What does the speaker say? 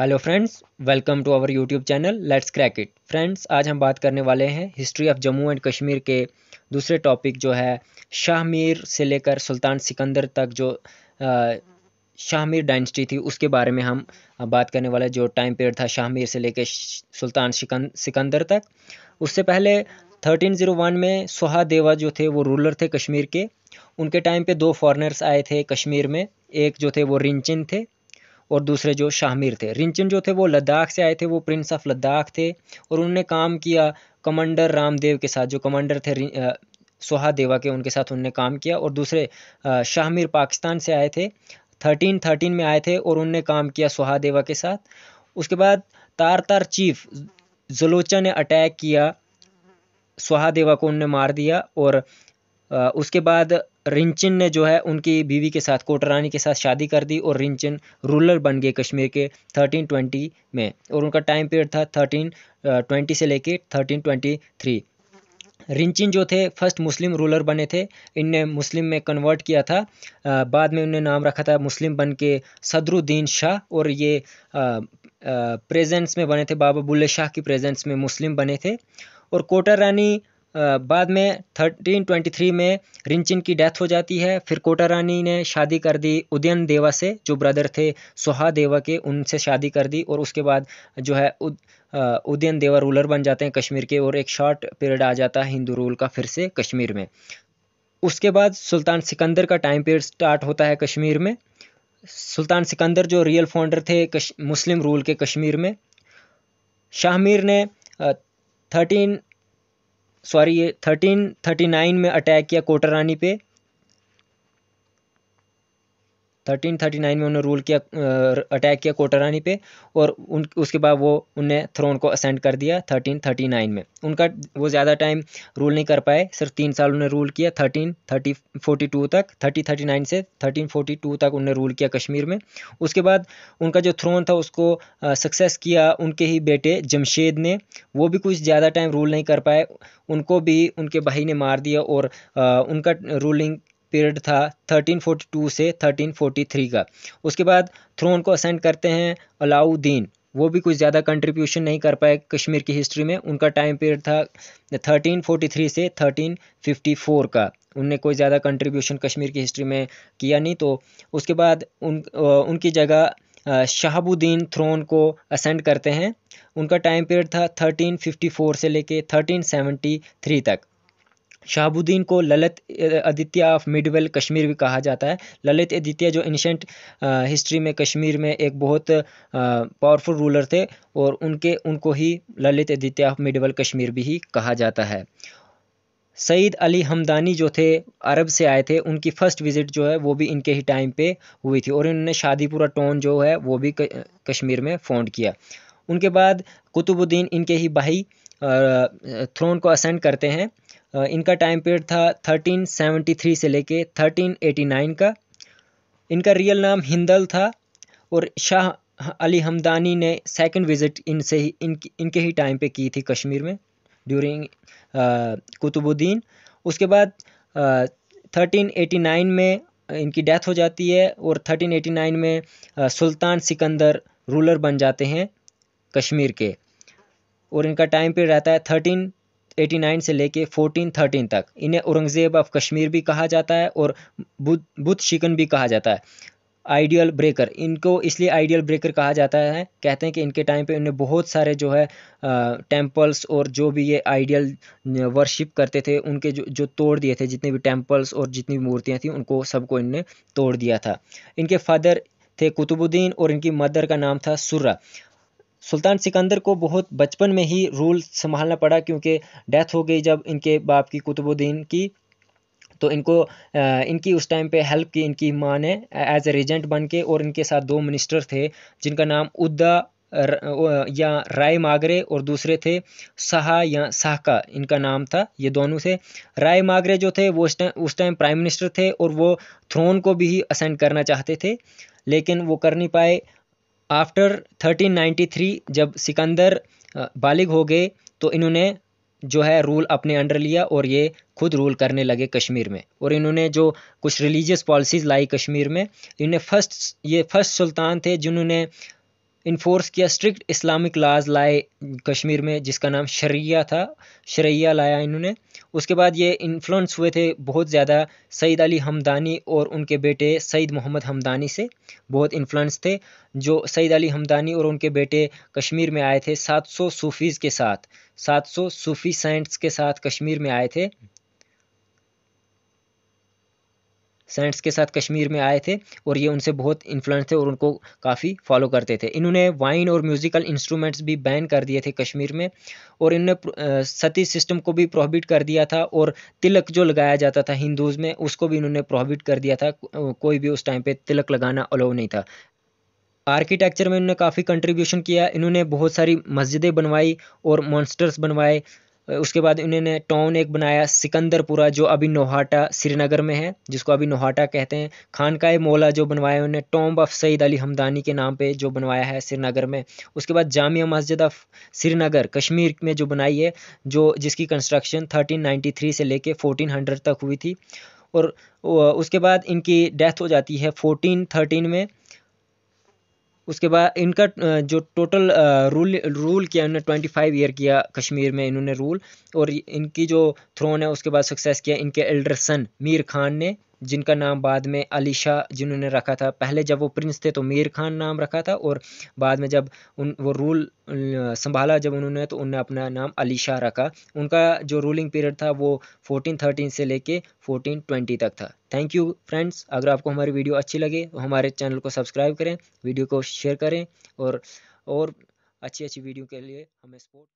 hello friends welcome to our YouTube channel let's crack it friends आज हम बात करने वाले हैं history of Jammu and Kashmir के दूसरे टॉपिक जो है शाह मीर से लेकर सुल्तान सिकंदर तक जो शाह मीर डायनेस्टी थी उसके बारे में हम बात करने वाले जो टाइम पीरियड था शाह मीर से लेकर सुल्तान सिकंदर तक उससे पहले 1301 में सुहा देवा जो थे वो रूलर थे कश्मीर के उनके टाइम पे दो फॉरेनर्स आए थे कश्मीर में एक जो थे वो रिंचिन थे और दूसरे जो शाहमीर थे रिंचन जो थे वो लद्दाख से आए थे वो प्रिंस ऑफ लद्दाख थे और उन्होंने काम किया कमांडर रामदेव के साथ जो कमांडर थे सुहादेवा के उनके साथ उनने काम किया और दूसरे शाहमीर पाकिस्तान से आए थे थर्टीन थर्टीन में आए थे और उनने काम किया सुहादेवा के साथ उसके बाद तार तार चीफ जलोचा ने अटैक किया सुहादेवा को उनने मार दिया और उसके बाद रिंचिन ने जो है उनकी बीवी के साथ कोटरानी के साथ शादी कर दी और रिंचिन रूलर बन गए कश्मीर के थर्टीन ट्वेंटी में और उनका टाइम पीरियड था थर्टीन ट्वेंटी से लेके थर्टीन ट्वेंटी थ्री रिंचिन जो थे फर्स्ट मुस्लिम रूलर बने थे इनने मुस्लिम में कन्वर्ट किया था आ, बाद में उन्हें नाम रखा था मुस्लिम बन के सदरुद्दीन शाह और ये प्रेजेंस में बने थे बाबा बुल्ले शाह की प्रेजेंस में मुस्लिम बने थे और कोटा रानी बाद में थर्टीन ट्वेंटी थ्री में रिंचिन की डेथ हो जाती है फिर कोटा रानी ने शादी कर दी उदयन देवा से जो ब्रदर थे सुहा देवा के उनसे शादी कर दी और उसके बाद जो है उद, उदयन देवा रूलर बन जाते हैं कश्मीर के और एक शॉर्ट पीरियड आ जाता है हिंदू रूल का फिर से कश्मीर में उसके बाद सुल्तान सिकंदर का टाइम पीरियड स्टार्ट होता है कश्मीर में सुल्तान सिकंदर जो रियल फाउंडर थे मुस्लिम रूल के कश्मीर में शाहमीर ने थर्टीन सॉरी ये थर्टीन थर्टी नाइन में अटैक किया कोटरानी पे 1339 में उन्होंने रूल किया अटैक किया कोटरानी पे और उन उसके बाद वो उनने थ्रोन को असेंड कर दिया 1339 में उनका वो ज़्यादा टाइम रूल नहीं कर पाए सिर्फ तीन साल उन्होंने रूल किया टू तक नाइन से 1342 तक उन्होंने रूल किया कश्मीर में उसके बाद उनका जो थ्रोन था उसको सक्सेस किया उनके ही बेटे जमशेद ने वो भी कुछ ज़्यादा टाइम रूल नहीं कर पाए उनको भी उनके भाई ने मार दिया और आ, उनका रूलिंग पीरियड था 1342 से 1343 का उसके बाद थ्रोन को असेंड करते हैं अलाउद्दीन वो भी कुछ ज़्यादा कंट्रीब्यूशन नहीं कर पाए कश्मीर की हिस्ट्री में उनका टाइम पीरियड था 1343 से 1354 का उनने कोई ज़्यादा कंट्रीब्यूशन कश्मीर की हिस्ट्री में किया नहीं तो उसके बाद उन उनकी जगह शहाबुद्दीन थ्रोन को असेंड करते हैं उनका टाइम पीरियड था 1354 से लेके 1373 तक शहाबुद्दीन को Lalitaditya of medieval Kashmir भी कहा जाता है ललित आदित्य जो एंशेंट हिस्ट्री में कश्मीर में एक बहुत पावरफुल रूलर थे और उनके उनको ही Lalitaditya of medieval Kashmir भी ही कहा जाता है सईद अली हमदानी जो थे अरब से आए थे उनकी फ़र्स्ट विज़िट जो है वो भी इनके ही टाइम पे हुई थी और इन्होंने शादीपुरा टोन जो है वो भी कश्मीर में फाउंड किया उनके बाद कुतुबुद्दीन इनके ही भाई थ्रोन को असेंड करते हैं इनका टाइम पीरियड था 1373 से लेके 1389 का इनका रियल नाम हिंदल था और शाह अली हमदानी ने सेकंड विज़िट इनसे ही इन इनके ही टाइम पे की थी कश्मीर में ड्यूरिंग कुतुबुद्दीन उसके बाद आ, 1389 में इनकी डेथ हो जाती है और 1389 में आ, सुल्तान सिकंदर रूलर बन जाते हैं कश्मीर के और इनका टाइम पीरियड रहता है थर्टीन 889 से लेके 1413 तक इन्हें औरंगज़ेब ऑफ कश्मीर भी कहा जाता है और बुद्ध बुद्ध शिकन भी कहा जाता है आइडियल ब्रेकर इनको इसलिए आइडियल ब्रेकर कहा जाता है कहते हैं कि इनके टाइम पे इन्हें बहुत सारे जो है टेंपल्स और जो भी ये आइडियल वर्शिप करते थे उनके जो जो तोड़ दिए थे जितने भी टेंपल्स और जितनी भी मूर्तियाँ थी उनको सबको इनने तोड़ दिया था इनके फादर थे कुतुबुद्दीन और इनकी मदर का नाम था सुर्रा सुल्तान सिकंदर को बहुत बचपन में ही रूल संभालना पड़ा क्योंकि डेथ हो गई जब इनके बाप की कुतुबुद्दीन की तो इनको इनकी उस टाइम पे हेल्प की इनकी माँ ने एज ए रेजेंट बन के और इनके साथ दो मिनिस्टर थे जिनका नाम उद्दा या राय मागरे और दूसरे थे सहा या साहका इनका नाम था ये दोनों थे राय मागरे जो थे वो उस टाइम प्राइम मिनिस्टर थे और वो थ्रोन को भी असेंड करना चाहते थे लेकिन वो कर नहीं पाए आफ्टर 1393 जब सिकंदर बालिग हो गए तो इन्होंने जो है रूल अपने अंडर लिया और ये खुद रूल करने लगे कश्मीर में और इन्होंने जो कुछ रिलीजियस पॉलिसीज़ लाई कश्मीर में इन्हें फर्स्ट ये फर्स्ट सुल्तान थे जिन्होंने इन्फोर्स किया स्ट्रिक्ट इस्लामिक लाज लाए कश्मीर में जिसका नाम शरिया था शरिया लाया इन्होंने उसके बाद ये इन्फ्लुएंस हुए थे बहुत ज़्यादा सईद अली हमदानी और उनके बेटे सईद मोहम्मद हमदानी से बहुत इन्फ्लुएंस थे जो सईद अली हमदानी और उनके बेटे कश्मीर में आए थे 700 सूफ़ीज़ के साथ 700 सूफ़ी साइंट्स के साथ कश्मीर में आए थे सेंट्स के साथ कश्मीर में आए थे और ये उनसे बहुत इन्फ्लुएंस थे और उनको काफ़ी फॉलो करते थे इन्होंने वाइन और म्यूज़िकल इंस्ट्रूमेंट्स भी बैन कर दिए थे कश्मीर में और इन्होंने सती सिस्टम को भी प्रोहिबिट कर दिया था और तिलक जो लगाया जाता था हिंदूज़ में उसको भी इन्होंने प्रोहिबिट कर दिया था कोई भी उस टाइम पर तिलक लगाना अलाउ नहीं था आर्किटेक्चर में इन्होंने काफ़ी कंट्रीब्यूशन किया इन्होंने बहुत सारी मस्जिदें बनवाई और मॉन्स्टर्स बनवाए उसके बाद इन्होंने टाउन एक बनाया सिकंदरपुरा जो अभी नोहाटा श्रीनगर में है जिसको अभी नोहाटा कहते हैं खानका मौला जो बनवाया उन्होंने टॉम्ब ऑफ सईद अली हमदानी के नाम पे जो बनवाया है श्रीनगर में उसके बाद जामिया मस्जिद ऑफ श्रीनगर कश्मीर में जो बनाई है जो जिसकी कंस्ट्रक्शन थर्टीन से लेके 1400 तक हुई थी और उसके बाद इनकी डेथ हो जाती है फोर्टीन में उसके बाद इनका जो टोटल रूल रूल किया इन्होंने ट्वेंटी फाइव ईयर किया कश्मीर में इन्होंने रूल और इनकी जो थ्रोन है उसके बाद सक्सेस किया इनके एल्डर सन मीर खान ने जिनका नाम बाद में अली शाह जिन्होंने रखा था पहले जब वो प्रिंस थे तो मीर खान नाम रखा था और बाद में जब उन वो रूल संभाला जब उन्होंने तो उन्होंने अपना नाम अली शाह रखा उनका जो रूलिंग पीरियड था वो 1413 से लेके 1420 तक था थैंक यू फ्रेंड्स अगर आपको हमारी वीडियो अच्छी लगे तो हमारे चैनल को सब्सक्राइब करें वीडियो को शेयर करें और और अच्छी अच्छी वीडियो के लिए हमें सपोर्ट